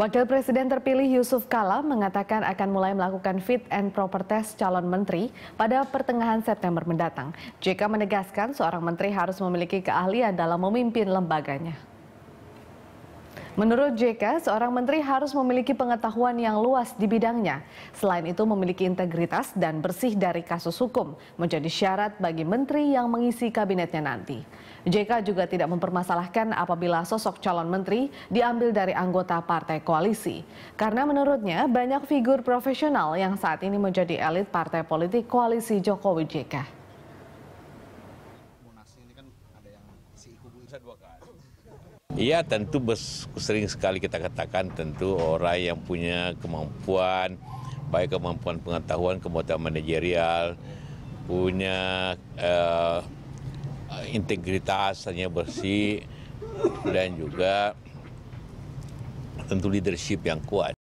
Wakil Presiden terpilih Yusuf Kala mengatakan akan mulai melakukan fit and proper test calon menteri pada pertengahan September mendatang. JK menegaskan seorang menteri harus memiliki keahlian dalam memimpin lembaganya. Menurut JK, seorang menteri harus memiliki pengetahuan yang luas di bidangnya. Selain itu memiliki integritas dan bersih dari kasus hukum menjadi syarat bagi menteri yang mengisi kabinetnya nanti. JK juga tidak mempermasalahkan apabila sosok calon menteri diambil dari anggota partai koalisi. Karena menurutnya banyak figur profesional yang saat ini menjadi elit partai politik koalisi Jokowi JK. Iya tentu sering sekali kita katakan tentu orang yang punya kemampuan baik kemampuan pengetahuan, kemampuan manajerial, punya uh, integritas, hanya bersih dan juga tentu leadership yang kuat.